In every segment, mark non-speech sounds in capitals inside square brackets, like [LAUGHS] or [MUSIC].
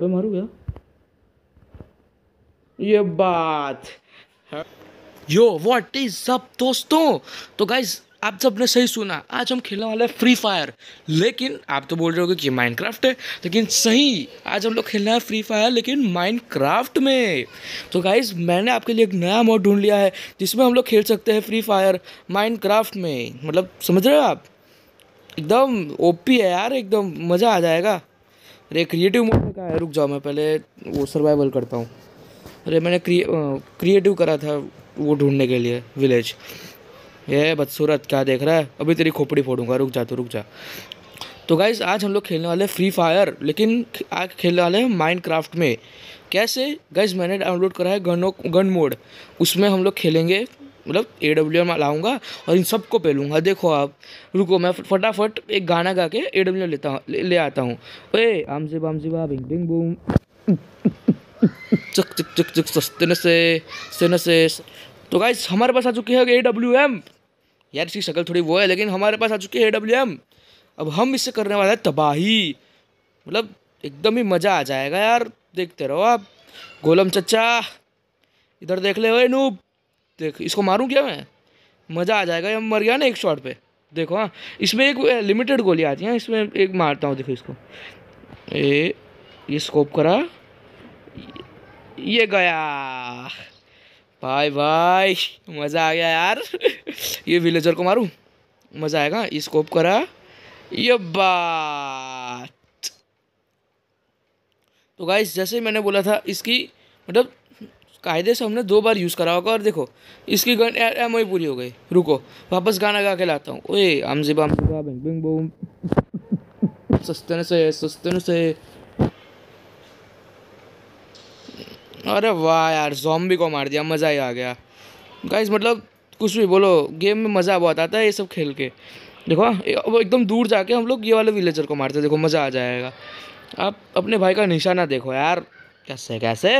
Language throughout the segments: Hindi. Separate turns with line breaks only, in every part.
पे मारू क्या ये बात यो व्हाट इज अप दोस्तों तो गाइज आप सबने सही सुना आज हम खेलने वाले हैं फ्री फायर लेकिन आप तो बोल रहे हो कि माइनक्राफ्ट है लेकिन सही आज हम लोग खेलना है फ्री फायर लेकिन माइनक्राफ्ट में तो गाइज मैंने आपके लिए एक नया मोड ढूंढ लिया है जिसमें हम लोग खेल सकते हैं फ्री फायर माइनक्राफ्ट में मतलब समझ रहे हो आप एकदम ओपी है यार एकदम मज़ा आ जाएगा अरे क्रिएटिव मोड में कहा है रुक जाओ मैं पहले वो सर्वाइवल करता हूँ अरे मैंने क्रिए क्रिएटिव करा था वो ढूंढने के लिए विलेज ये बदसूरत क्या देख रहा है अभी तेरी खोपड़ी फोड़ूंगा रुक जा तो रुक जा तो गाइज आज हम लोग खेलने वाले फ्री फायर लेकिन आज खेलने वाले हैं माइंड क्राफ्ट में कैसे गाइज मैंने डाउनलोड करा है गन गन मोड उसमें हम लोग खेलेंगे मतलब ए डब्ल्यू एम लाऊँगा और इन सबको पहलूँगा देखो आप रुको मैं फटाफट एक गाना गा के ए डब्ल्यू लेता हूँ ले, ले आता हूँ बिंग बूम चक चक चक चक से से तो गाइस हमारे पास आ चुकी है ए डब्ल्यू एम यार इसकी शक्ल थोड़ी वो है लेकिन हमारे पास आ चुकी है ए डब्ल्यू एम अब हम इससे करने वाला है तबाही मतलब एकदम ही मज़ा आ जाएगा यार देखते रहो आप गोलम चचा इधर देख ले नूब देख इसको मारूँ क्या मैं मज़ा आ जाएगा ये मर गया ना एक शॉट पे देखो हाँ इसमें एक लिमिटेड गोली आती है हाँ, इसमें एक मारता हूँ देखो इसको ए ये स्कोप करा ये गया भाई भाई मज़ा आ गया यार [LAUGHS] ये विलेजर को मारूँ मज़ा आएगा हाँ, ये स्कोप करा ये बात तो गाइस जैसे मैंने बोला था इसकी मतलब कायदे से हमने दो बार यूज़ करा होगा और देखो इसकी गन एम ओ e पूरी हो गई रुको वापस गाना गा के लाता हूँ ओए आमजी बाम बिंग बोम बूम सस्तन से सस्तन से अरे वाह यार जॉम्बी को मार दिया मज़ा ही आ गया गाइस मतलब कुछ भी बोलो गेम में मज़ा बहुत आता है ये सब खेल के देखो अब एकदम दूर जाके हम लोग ये वाले विलेजर को मारते देखो मज़ा आ जाएगा आप अपने भाई का निशाना देखो यार कैसे कैसे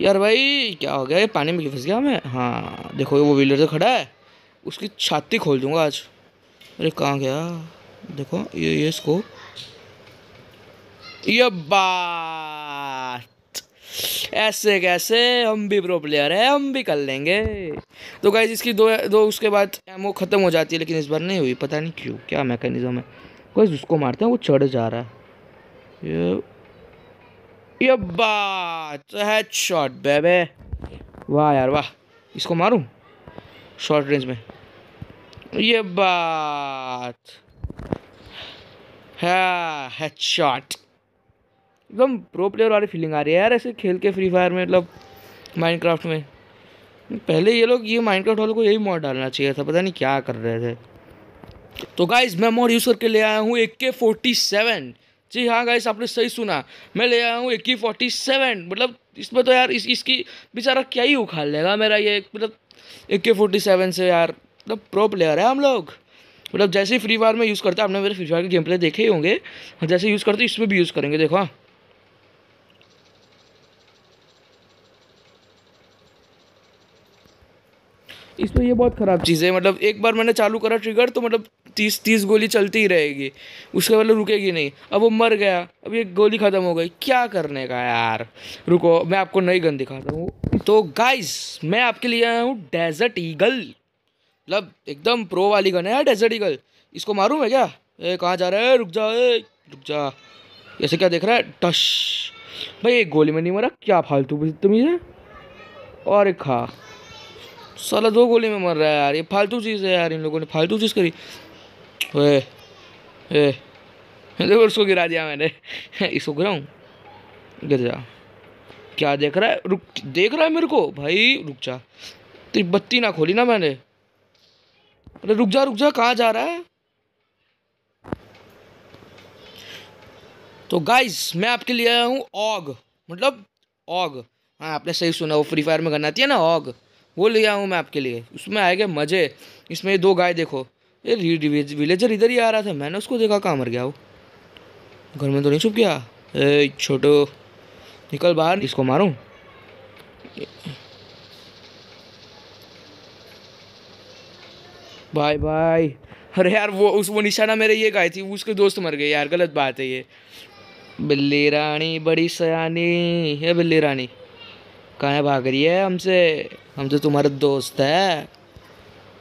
यार भाई क्या हो गया ये पानी में फंस गया मैं हाँ देखो वो व्हीलर तो खड़ा है उसकी छाती खोल दूंगा आज अरे कहाँ गया देखो ये ये इसको ये बात ऐसे कैसे हम भी प्रो प्लेयर है हम भी कर लेंगे तो गाइज इसकी दो दो उसके बाद एमओ ख़त्म हो जाती है लेकिन इस बार नहीं हुई पता नहीं क्यों क्या मैकेनिज़्म है गाइज उसको मारते हैं वो चढ़ जा रहा है ये ये बात हेडशॉट बेबे वाह यार वाह इसको मारूं शॉर्ट रेंज में ये बात है हेडशॉट एकदम प्रो प्लेयर वाली फीलिंग आ रही है यार ऐसे खेल के फ्री फायर में मतलब माइनक्राफ्ट में पहले ये लोग ये माइनक्राफ्ट वालों को यही मोड डालना चाहिए था पता नहीं क्या कर रहे थे तो गाइज मैं मोड यूज़ करके ले आया हूँ ए के फोर्टी सेवन जी हाँ गाइस आपने सही सुना मैं ले आया हूँ ए की फोर्टी सेवन मतलब इसमें तो यार इस इसकी बेचारा क्या ही उखाड़ लेगा मेरा ये मतलब ए के फोर्टी सेवन से यार मतलब प्रो प्लेयर है हम लोग मतलब जैसे फ्री फायर में यूज़ करते हैं आपने मेरे फ्री फायर के गेम प्ले देखे ही होंगे जैसे यूज़ करते इसमें भी यूज़ करेंगे देखो हाँ इसमें ये बहुत ख़राब चीज़ है मतलब एक बार मैंने चालू करा ट्रिगर तो मतलब तीस तीस गोली चलती ही रहेगी उसके मतलब रुकेगी नहीं अब वो मर गया अब ये गोली ख़त्म हो गई क्या करने का यार रुको मैं आपको नई गन दिखाता हूँ तो गाइस मैं आपके लिए आया हूँ डेजर्ट ईगल मतलब एकदम प्रो वाली गन है यार डेजर्ट ईगल इसको मारूँ मैं क्या ए कहाँ जा रहा है रुक जा ए रुक जा ऐसे क्या देख रहा है टश भाई एक गोली में नहीं मरा क्या फालतू तुम्हें और एक खा साला दो गोली में मर रहा है यार ये फालतू चीज़ है यार इन लोगों ने फालतू चीज़ करी ओए ए देखो उसको गिरा दिया मैंने [LAUGHS] इसको गिराऊँ गिर जा क्या देख रहा है रुक देख रहा है मेरे को भाई रुक जा तेरी बत्ती ना खोली ना मैंने अरे रुक जा रुक जा कहाँ जा रहा है तो गाइस मैं आपके लिए आया हूँ ऑग मतलब ऑग हाँ आपने सही सुना वो फ्री फायर में करना थी ना ऑग वो ले हूँ मैं आपके लिए उसमें गए मज़े इसमें ये दो गाय देखो ये विलेजर इधर ही आ रहा था मैंने उसको देखा कहाँ मर गया वो घर में तो नहीं छुप गया ए छोटो निकल बाहर इसको मारूँ भाई भाई अरे यार वो उस वो निशाना मेरे ये गाय थी उसके दोस्त मर गए यार गलत बात है ये बिल्ली रानी बड़ी सयानी है बिल्ली रानी कहा भाग रही है हमसे हम तो तुम्हारे दोस्त है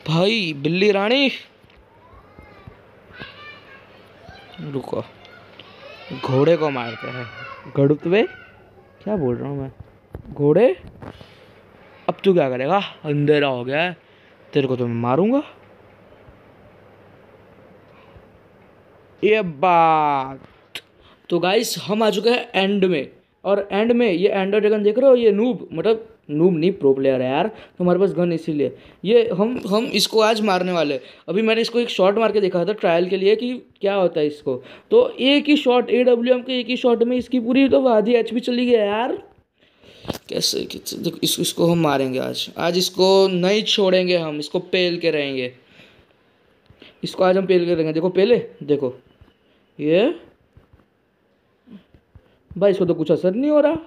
भाई बिल्ली रानी रुको घोड़े को मारते हैं गड़ुतवे क्या बोल रहा हूँ मैं घोड़े अब तू क्या करेगा अंधेरा हो गया तेरे को तो मैं मारूंगा ये बात तो गाइस हम आ चुके हैं एंड में और एंड में ये एंडर ड्रैगन देख रहे हो ये नूब मतलब नूब नहीं प्रो प्लेयर है यार तो हमारे पास गन इसीलिए ये हम हम इसको आज मारने वाले अभी मैंने इसको एक शॉट मार के देखा था ट्रायल के लिए कि क्या होता है इसको तो एक ही शॉट ए डब्ल्यू एम के एक ही शॉट में इसकी पूरी तो आधी एच चली गया यार कैसे देखो इस, इसको हम मारेंगे आज आज इसको नहीं छोड़ेंगे हम इसको पेल के रहेंगे इसको आज हम पेल के रहेंगे देखो पहले देखो ये भाई इसको तो कुछ असर नहीं हो रहा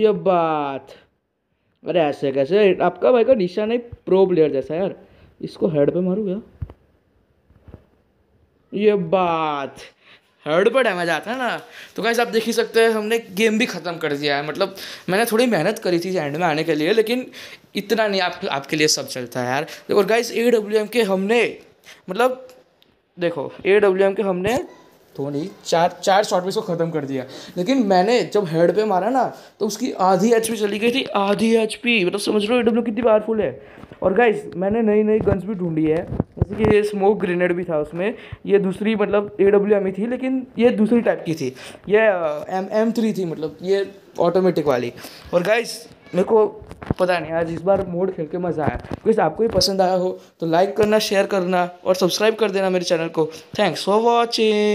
ये बात अरे ऐसे कैसे आपका भाई का निशान है प्रो प्लेयर जैसा यार इसको हेड पे मारू यार ये बात हेड पर डैमेज आता है ना तो कैसे आप देख ही सकते हैं हमने गेम भी ख़त्म कर दिया है मतलब मैंने थोड़ी मेहनत करी थी एंड में आने के लिए लेकिन इतना नहीं आप आपके लिए सब चलता है यार और गाइस ए डब्ल्यू एम के हमने मतलब देखो ए डब्ल्यू एम के हमने थोड़ी चार चार शॉट में ख़त्म कर दिया लेकिन मैंने जब हेड पे मारा ना तो उसकी आधी एच पी चली गई थी आधी एच पी मतलब समझ लो ए डब्ल्यू कितनी पावरफुल है और गाइज मैंने नई नई गन्स भी ढूंढी है जैसे कि ये स्मोक ग्रेनेड भी था उसमें ये दूसरी मतलब ए डब्ल्यू एम थी लेकिन ये दूसरी टाइप की थी ये एम एम थ्री थी मतलब ये ऑटोमेटिक वाली और गाइज मेरे को पता नहीं आज इस बार मोड खेल के मज़ा आया क्योंकि आपको भी पसंद आया हो तो लाइक करना शेयर करना और सब्सक्राइब कर देना मेरे चैनल को थैंक्स फॉर वॉचिंग